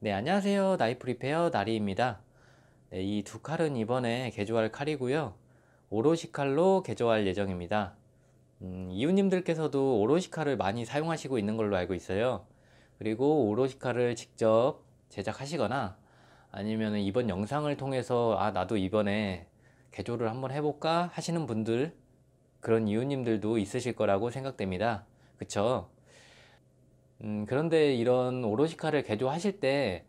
네 안녕하세요 나이프리페어 나리입니다 네, 이두 칼은 이번에 개조할 칼이고요 오로시 칼로 개조할 예정입니다 음, 이웃님들께서도 오로시 칼을 많이 사용하시고 있는 걸로 알고 있어요 그리고 오로시 칼을 직접 제작하시거나 아니면 이번 영상을 통해서 아 나도 이번에 개조를 한번 해볼까 하시는 분들 그런 이웃님들도 있으실 거라고 생각됩니다 그쵸 음, 그런데 이런 오로시카를 개조하실 때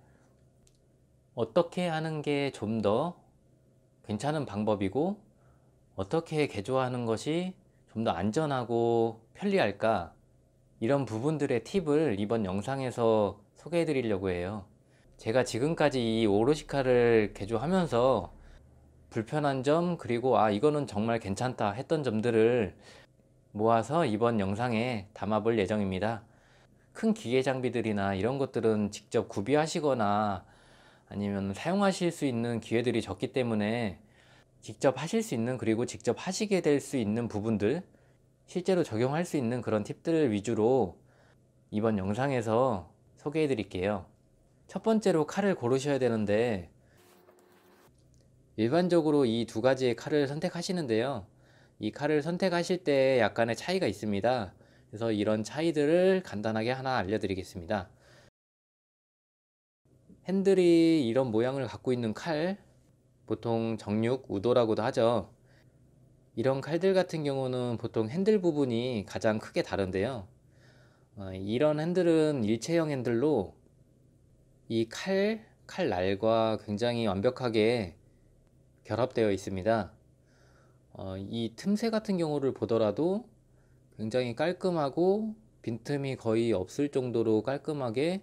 어떻게 하는 게 좀 더 괜찮은 방법이고 어떻게 개조하는 것이 좀 더 안전하고 편리할까 이런 부분들의 팁을 이번 영상에서 소개해 드리려고 해요 제가 지금까지 이 오로시카를 개조하면서 불편한 점 그리고 아 이거는 정말 괜찮다 했던 점들을 모아서 이번 영상에 담아볼 예정입니다 큰 기계 장비들이나 이런 것들은 직접 구비하시거나 아니면 사용하실 수 있는 기회들이 적기 때문에 직접 하실 수 있는 그리고 직접 하시게 될 수 있는 부분들 실제로 적용할 수 있는 그런 팁들 을 위주로 이번 영상에서 소개해 드릴게요 첫 번째로 칼을 고르셔야 되는데 일반적으로 이 두 가지의 칼을 선택하시는데요 이 칼을 선택하실 때 약간의 차이가 있습니다 그래서 이런 차이들을 간단하게 하나 알려드리겠습니다. 핸들이 이런 모양을 갖고 있는 칼, 보통 정육, 우도라고도 하죠. 이런 칼들 같은 경우는 보통 핸들 부분이 가장 크게 다른데요. 어, 이런 핸들은 일체형 핸들로 이 칼, 칼날과 굉장히 완벽하게 결합되어 있습니다. 어, 이 틈새 같은 경우를 보더라도 굉장히 깔끔하고 빈틈이 거의 없을 정도로 깔끔하게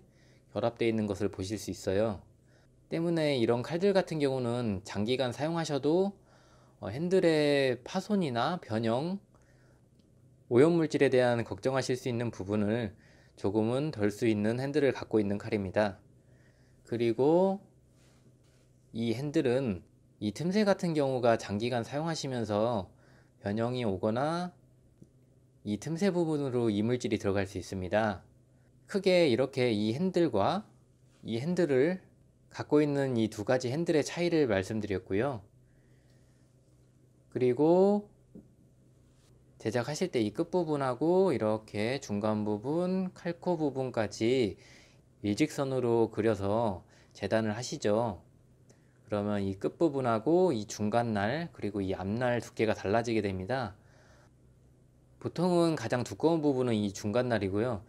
결합되어 있는 것을 보실 수 있어요 때문에 이런 칼들 같은 경우는 장기간 사용하셔도 어, 핸들의 파손이나 변형 오염물질에 대한 걱정하실 수 있는 부분을 조금은 덜 수 있는 핸들을 갖고 있는 칼입니다 그리고 이 핸들은 이 틈새 같은 경우가 장기간 사용하시면서 변형이 오거나 이 틈새 부분으로 이물질이 들어갈 수 있습니다. 크게 이렇게 이 핸들과 이 핸들을 갖고 있는 이 두 가지 핸들의 차이를 말씀드렸고요. 그리고 제작하실 때 이 끝부분하고 이렇게 중간 부분, 칼코 부분까지 일직선으로 그려서 재단을 하시죠. 그러면 이 끝부분하고 이 중간날 그리고 이 앞날 두께가 달라지게 됩니다. 보통은 가장 두꺼운 부분은 이 중간 날이고요.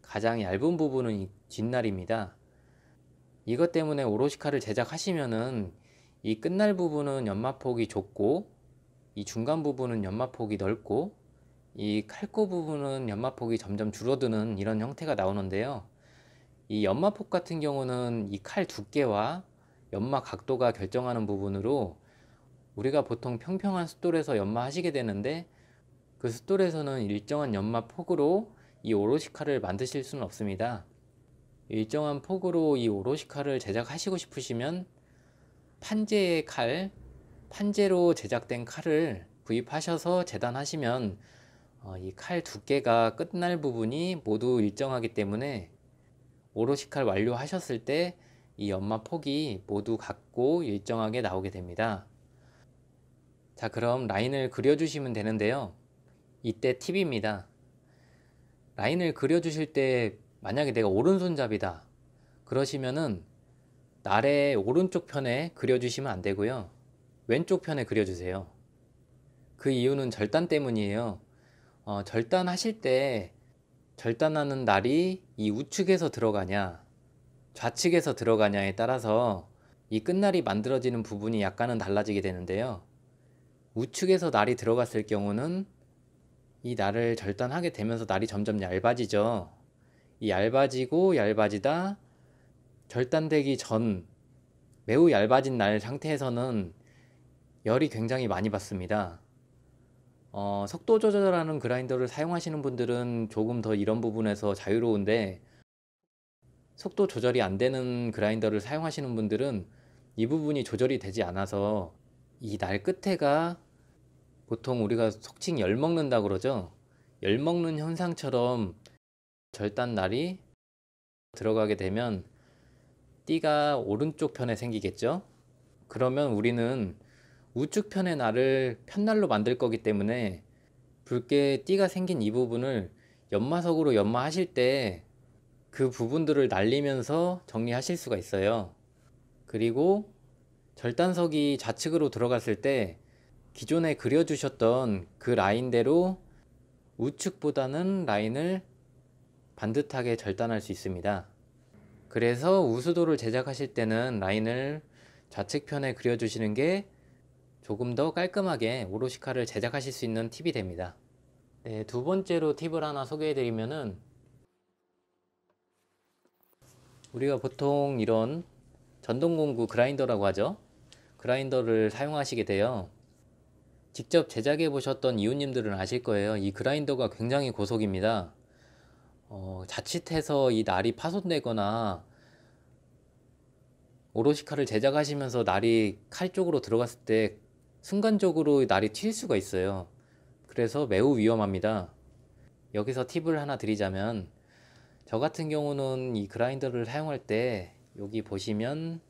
가장 얇은 부분은 이 뒷날입니다. 이것 때문에 오롯이 칼을 제작하시면은 이 끝날 부분은 연마폭이 좁고 이 중간 부분은 연마폭이 넓고 이 칼코 부분은 연마폭이 점점 줄어드는 이런 형태가 나오는데요. 이 연마폭 같은 경우는 이 칼 두께와 연마 각도가 결정하는 부분으로 우리가 보통 평평한 숫돌에서 연마하시게 되는데 그 숫돌에서는 일정한 연마 폭으로 이 오로시카를 만드실 수는 없습니다. 일정한 폭으로 이 오로시카를 제작하시고 싶으시면 판재의 칼, 판재로 제작된 칼을 구입하셔서 재단하시면 어, 이칼 두께가 끝날 부분이 모두 일정하기 때문에 오로시 칼 완료하셨을 때 이 연마 폭이 모두 같고 일정하게 나오게 됩니다. 자 그럼 라인을 그려주시면 되는데요. 이때 팁입니다. 라인을 그려주실 때 만약에 내가 오른손잡이다 그러시면은 날의 오른쪽 편에 그려주시면 안 되고요. 왼쪽 편에 그려주세요. 그 이유는 절단 때문이에요. 어, 절단하실 때 절단하는 날이 이 우측에서 들어가냐 좌측에서 들어가냐에 따라서 이 끝날이 만들어지는 부분이 약간은 달라지게 되는데요. 우측에서 날이 들어갔을 경우는 이 날을 절단하게 되면서 날이 점점 얇아지죠. 이 얇아지고 얇아지다 절단되기 전 매우 얇아진 날 상태에서는 열이 굉장히 많이 받습니다. 어, 속도 조절하는 그라인더를 사용하시는 분들은 조금 더 이런 부분에서 자유로운데 속도 조절이 안 되는 그라인더를 사용하시는 분들은 이 부분이 조절이 되지 않아서 이 날 끝에가 보통 우리가 속칭 열 먹는다 그러죠. 열 먹는 현상처럼 절단 날이 들어가게 되면 띠가 오른쪽 편에 생기겠죠. 그러면 우리는 우측 편의 날을 편날로 만들 거기 때문에 붉게 띠가 생긴 이 부분을 연마석으로 연마하실 때 그 부분들을 날리면서 정리하실 수가 있어요. 그리고 절단석이 좌측으로 들어갔을 때 기존에 그려주셨던 그 라인대로 우측보다는 라인을 반듯하게 절단할 수 있습니다. 그래서 우수도를 제작하실 때는 라인을 좌측편에 그려주시는 게 조금 더 깔끔하게 오로시 카를 제작하실 수 있는 팁이 됩니다. 네, 두 번째로 팁을 하나 소개해드리면은 우리가 보통 이런 전동공구 그라인더라고 하죠. 그라인더를 사용하시게 돼요. 직접 제작해 보셨던 이웃님들은 아실 거예요. 이 그라인더가 굉장히 고속입니다. 어, 자칫해서 이 날이 파손되거나 오로시카를 제작하시면서 날이 칼 쪽으로 들어갔을 때 순간적으로 날이 튈 수가 있어요. 그래서 매우 위험합니다. 여기서 팁을 하나 드리자면 저 같은 경우는 이 그라인더를 사용할 때 여기 보시면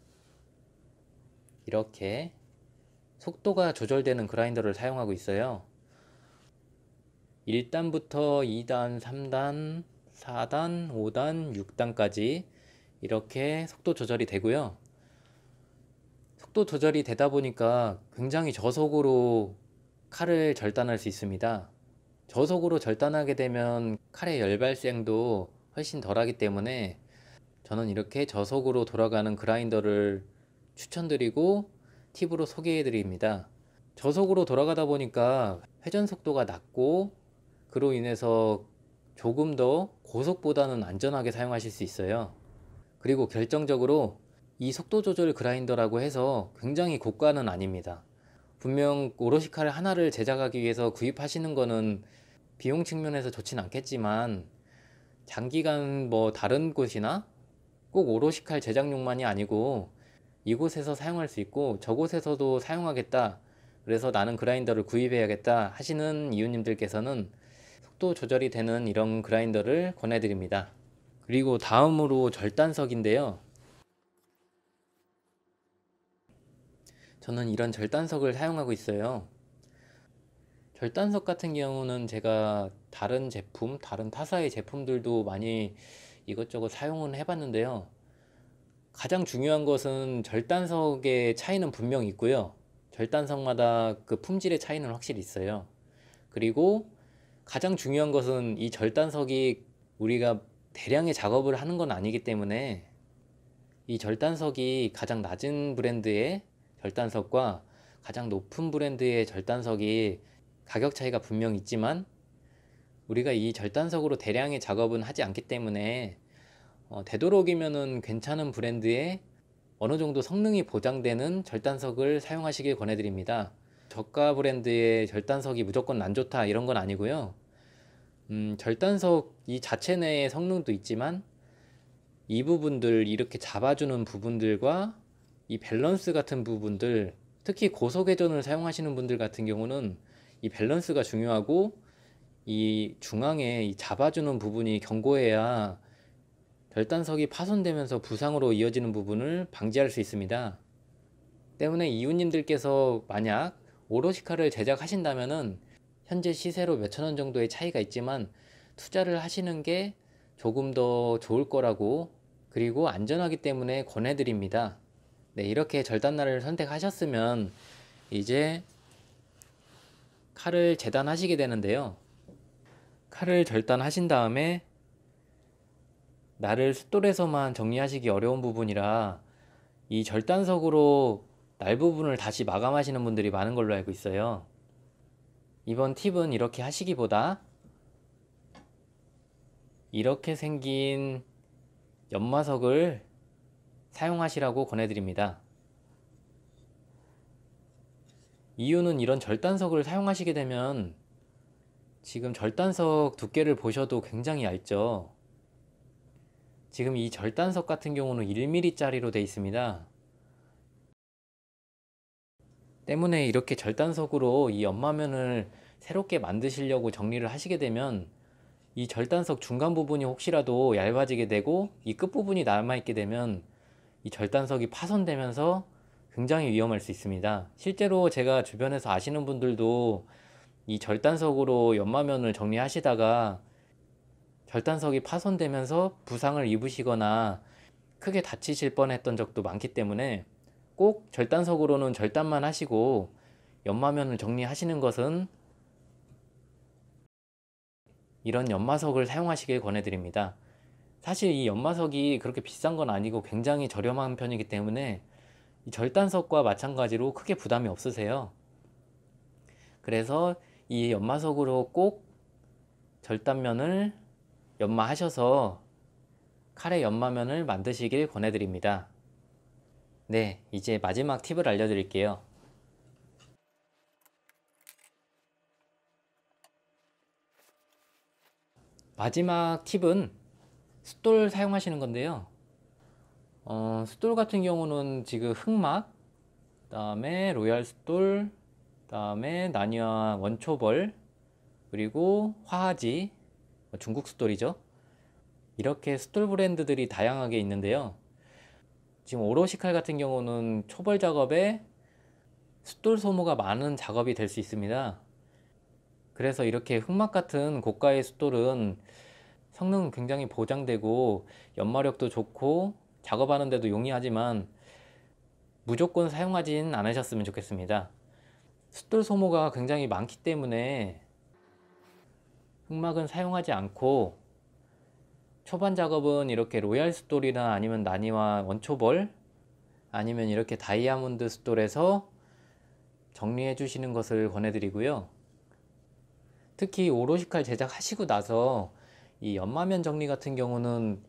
이렇게 속도가 조절되는 그라인더를 사용하고 있어요 1단부터 2단, 3단, 4단, 5단, 6단까지 이렇게 속도 조절이 되고요 속도 조절이 되다 보니까 굉장히 저속으로 칼을 절단할 수 있습니다 저속으로 절단하게 되면 칼의 열발생도 훨씬 덜하기 때문에 저는 이렇게 저속으로 돌아가는 그라인더를 추천드리고 팁으로 소개해 드립니다. 저속으로 돌아가다 보니까 회전 속도가 낮고 그로 인해서 조금 더 고속보다는 안전하게 사용하실 수 있어요. 그리고 결정적으로 이 속도 조절 그라인더라고 해서 굉장히 고가는 아닙니다. 분명 오로시칼 하나를 제작하기 위해서 구입하시는 거는 비용 측면에서 좋진 않겠지만 장기간 뭐 다른 곳이나 꼭 오로시칼 제작용만이 아니고 이곳에서 사용할 수 있고 저곳에서도 사용하겠다. 그래서 나는 그라인더를 구입해야겠다 하시는 이웃님들께서는 속도 조절이 되는 이런 그라인더를 권해드립니다. 그리고 다음으로 절단석인데요. 저는 이런 절단석을 사용하고 있어요. 절단석 같은 경우는 제가 다른 제품, 다른 타사의 제품들도 많이 이것저것 사용은 해봤는데요. 가장 중요한 것은 절단석의 차이는 분명 있고요. 절단석마다 그 품질의 차이는 확실히 있어요. 그리고 가장 중요한 것은 이 절단석이 우리가 대량의 작업을 하는 건 아니기 때문에 이 절단석이 가장 낮은 브랜드의 절단석과 가장 높은 브랜드의 절단석이 가격 차이가 분명 있지만 우리가 이 절단석으로 대량의 작업은 하지 않기 때문에 어, 되도록이면은 괜찮은 브랜드에 어느 정도 성능이 보장되는 절단석을 사용하시길 권해드립니다. 저가 브랜드의 절단석이 무조건 안 좋다 이런 건 아니고요. 음, 절단석 이 자체 내의 성능도 있지만 이 부분들 이렇게 잡아주는 부분들과 이 밸런스 같은 부분들 특히 고속회전을 사용하시는 분들 같은 경우는 이 밸런스가 중요하고 이 중앙에 잡아주는 부분이 견고해야 절단석이 파손되면서 부상으로 이어지는 부분을 방지할 수 있습니다. 때문에 이웃님들께서 만약 오로시카를 제작하신다면 현재 시세로 몇천 원 정도의 차이가 있지만 투자를 하시는 게 조금 더 좋을 거라고 그리고 안전하기 때문에 권해드립니다. 네, 이렇게 절단날을 선택하셨으면 이제 칼을 재단하시게 되는데요. 칼을 절단하신 다음에 나를 숫돌에서만 정리하시기 어려운 부분이라 이 절단석으로 날 부분을 다시 마감하시는 분들이 많은 걸로 알고 있어요. 이번 팁은 이렇게 하시기보다 이렇게 생긴 연마석을 사용하시라고 권해드립니다. 이유는 이런 절단석을 사용하시게 되면 지금 절단석 두께를 보셔도 굉장히 얇죠. 지금 이 절단석 같은 경우는 1mm짜리로 되어 있습니다. 때문에 이렇게 절단석으로 이 연마면을 새롭게 만드시려고 정리를 하시게 되면 이 절단석 중간 부분이 혹시라도 얇아지게 되고 이 끝부분이 남아있게 되면 이 절단석이 파손되면서 굉장히 위험할 수 있습니다. 실제로 제가 주변에서 아시는 분들도 이 절단석으로 연마면을 정리하시다가 결단석이 파손되면서 부상을 입으시거나 크게 다치실 뻔했던 적도 많기 때문에 꼭 절단석으로는 절단만 하시고 연마면을 정리하시는 것은 이런 연마석을 사용하시길 권해드립니다. 사실 이 연마석이 그렇게 비싼 건 아니고 굉장히 저렴한 편이기 때문에 절단석과 마찬가지로 크게 부담이 없으세요. 그래서 이 연마석으로 꼭 절단면을 연마하셔서 카레 연마면을 만드시길 권해드립니다. 네, 이제 마지막 팁을 알려드릴게요. 마지막 팁은 숫돌 사용하시는 건데요. 어, 숫돌 같은 경우는 지금 흑막, 그 다음에 로얄 숫돌, 그 다음에 나니아 원초벌, 그리고 화하지, 뭐 중국 숫돌이죠. 이렇게 숫돌 브랜드들이 다양하게 있는데요. 지금 오로시칼 같은 경우는 초벌 작업에 숫돌 소모가 많은 작업이 될 수 있습니다. 그래서 이렇게 흑막 같은 고가의 숫돌은 성능은 굉장히 보장되고 연마력도 좋고 작업하는데도 용이하지만 무조건 사용하진 않으셨으면 좋겠습니다. 숫돌 소모가 굉장히 많기 때문에 흑막은 사용하지 않고 초반 작업은 이렇게 로얄 스톨이나 아니면 나니와 원초벌 아니면 이렇게 다이아몬드 스톨에서 정리해 주시는 것을 권해드리고요. 특히 오로시칼 제작하시고 나서 이 연마면 정리 같은 경우는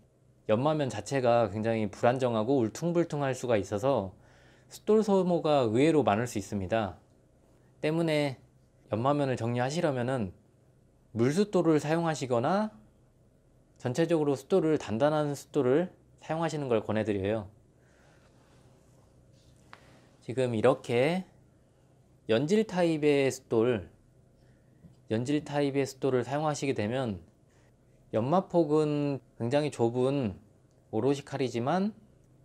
연마면 자체가 굉장히 불안정하고 울퉁불퉁할 수가 있어서 스톨 소모가 의외로 많을 수 있습니다. 때문에 연마면을 정리하시려면은 물숫돌을 사용하시거나 전체적으로 숫돌을 단단한 숫돌을 사용하시는 걸 권해드려요. 지금 이렇게 연질 타입의 숫돌, 연질 타입의 숫돌을 사용하시게 되면 연마폭은 굉장히 좁은 오로시 칼이지만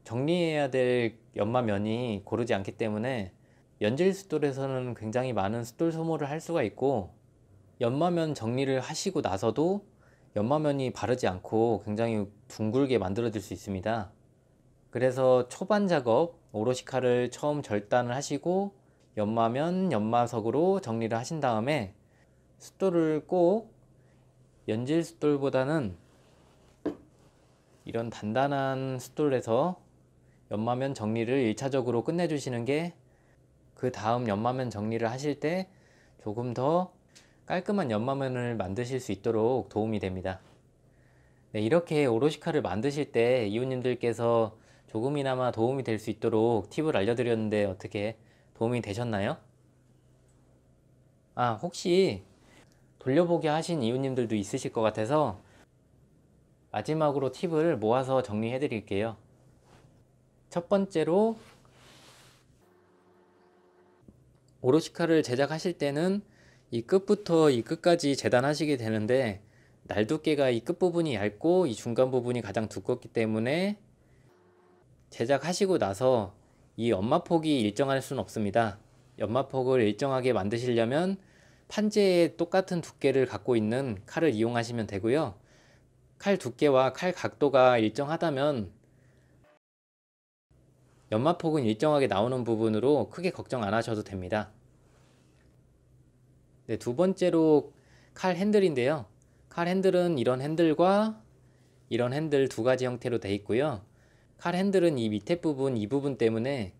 정리해야 될 연마면이 고르지 않기 때문에 연질 숫돌에서는 굉장히 많은 숫돌 소모를 할 수가 있고 연마면 정리를 하시고 나서도 연마면이 바르지 않고 굉장히 둥글게 만들어질 수 있습니다. 그래서 초반 작업 오로시카를 처음 절단을 하시고 연마면 연마석으로 정리를 하신 다음에 숫돌을 꼭 연질 숫돌보다는 이런 단단한 숫돌에서 연마면 정리를 1차적으로 끝내주시는 게 그 다음 연마면 정리를 하실 때 조금 더 깔끔한 연마면을 만드실 수 있도록 도움이 됩니다. 네, 이렇게 오로시카를 만드실 때 이웃님들께서 조금이나마 도움이 될 수 있도록 팁을 알려드렸는데 어떻게 도움이 되셨나요? 아 혹시 돌려보기 하신 이웃님들도 있으실 것 같아서 마지막으로 팁을 모아서 정리해 드릴게요. 첫 번째로 오로시카를 제작하실 때는 이 끝부터 이 끝까지 재단하시게 되는데 날 두께가 이 끝부분이 얇고 이 중간 부분이 가장 두껍기 때문에 제작하시고 나서 이 연마폭이 일정할 수는 없습니다. 연마폭을 일정하게 만드시려면 판재에 똑같은 두께를 갖고 있는 칼을 이용하시면 되고요. 칼 두께와 칼 각도가 일정하다면 연마폭은 일정하게 나오는 부분으로 크게 걱정 안 하셔도 됩니다. 네, 두 번째로 칼 핸들인데요. 칼 핸들은 이런 핸들과 이런 핸들 두 가지 형태로 되어 있고요. 칼 핸들은 이 밑에 부분, 이 부분 때문에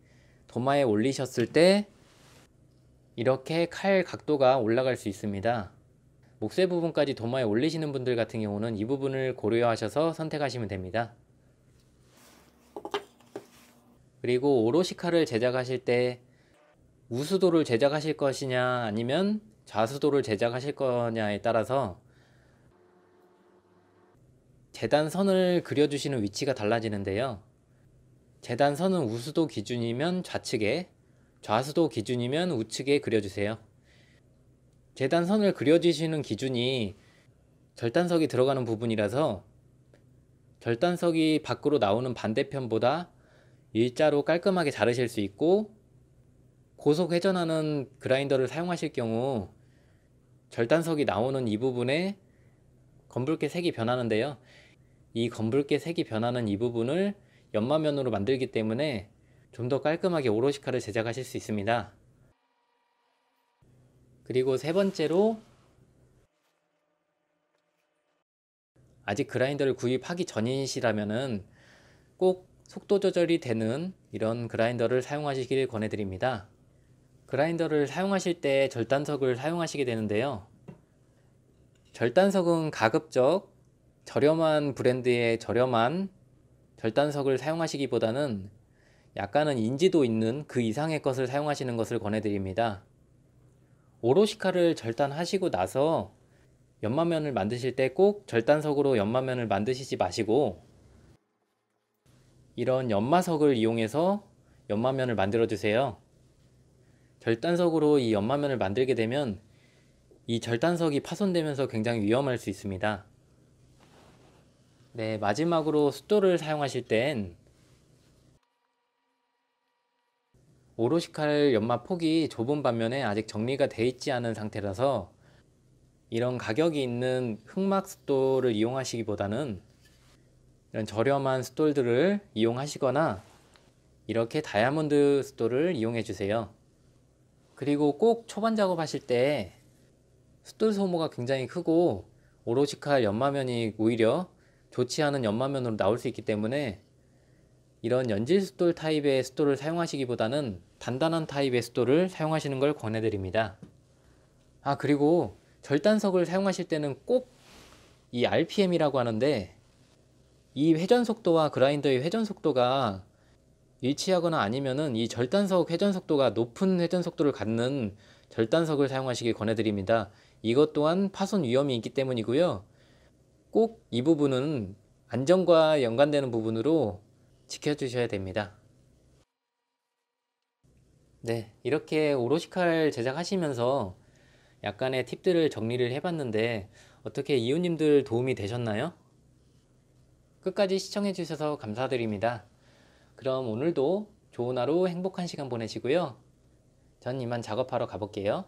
도마에 올리셨을 때 이렇게 칼 각도가 올라갈 수 있습니다. 목쇠 부분까지 도마에 올리시는 분들 같은 경우는 이 부분을 고려하셔서 선택하시면 됩니다. 그리고 오로시 칼을 제작하실 때 우수도를 제작하실 것이냐 아니면 좌수도를 제작하실 거냐에 따라서 재단선을 그려주시는 위치가 달라지는데요. 재단선은 우수도 기준이면 좌측에, 좌수도 기준이면 우측에 그려주세요. 재단선을 그려주시는 기준이 절단석이 들어가는 부분이라서 절단석이 밖으로 나오는 반대편보다 일자로 깔끔하게 자르실 수 있고 고속 회전하는 그라인더를 사용하실 경우 절단석이 나오는 이 부분에 검붉게 색이 변하는데요. 이 검붉게 색이 변하는 이 부분을 연마면으로 만들기 때문에 좀 더 깔끔하게 오로시카를 제작하실 수 있습니다. 그리고 세 번째로 아직 그라인더를 구입하기 전이시라면은 꼭 속도 조절이 되는 이런 그라인더를 사용하시길 권해드립니다. 그라인더를 사용하실 때 절단석을 사용하시게 되는데요. 절단석은 가급적 저렴한 브랜드의 저렴한 절단석을 사용하시기보다는 약간은 인지도 있는 그 이상의 것을 사용하시는 것을 권해드립니다. 오로시카를 절단하시고 나서 연마면을 만드실 때 꼭 절단석으로 연마면을 만드시지 마시고 이런 연마석을 이용해서 연마면을 만들어 주세요. 절단석으로 이 연마면을 만들게 되면 이 절단석이 파손되면서 굉장히 위험할 수 있습니다. 네, 마지막으로 숫돌을 사용하실 땐 오롯이 칼 연마 폭이 좁은 반면에 아직 정리가 돼 있지 않은 상태라서 이런 가격이 있는 흑막 숫돌을 이용하시기보다는 이런 저렴한 숫돌들을 이용하시거나 이렇게 다이아몬드 숫돌을 이용해 주세요. 그리고 꼭 초반 작업하실 때 숫돌 소모가 굉장히 크고 오로시칼 연마면이 오히려 좋지 않은 연마면으로 나올 수 있기 때문에 이런 연질 숫돌 타입의 숫돌을 사용하시기보다는 단단한 타입의 숫돌을 사용하시는 걸 권해드립니다. 아 그리고 절단석을 사용하실 때는 꼭 이 RPM이라고 하는데 이 회전 속도와 그라인더의 회전 속도가 일치하거나 아니면은 이 절단석 회전 속도가 높은 회전 속도를 갖는 절단석을 사용하시길 권해드립니다. 이것 또한 파손 위험이 있기 때문이고요. 꼭 이 부분은 안전과 연관되는 부분으로 지켜주셔야 됩니다. 네, 이렇게 오로시칼 제작하시면서 약간의 팁들을 정리를 해봤는데 어떻게 이웃님들 도움이 되셨나요? 끝까지 시청해주셔서 감사드립니다. 그럼 오늘도 좋은 하루 행복한 시간 보내시고요. 전 이만 작업하러 가볼게요.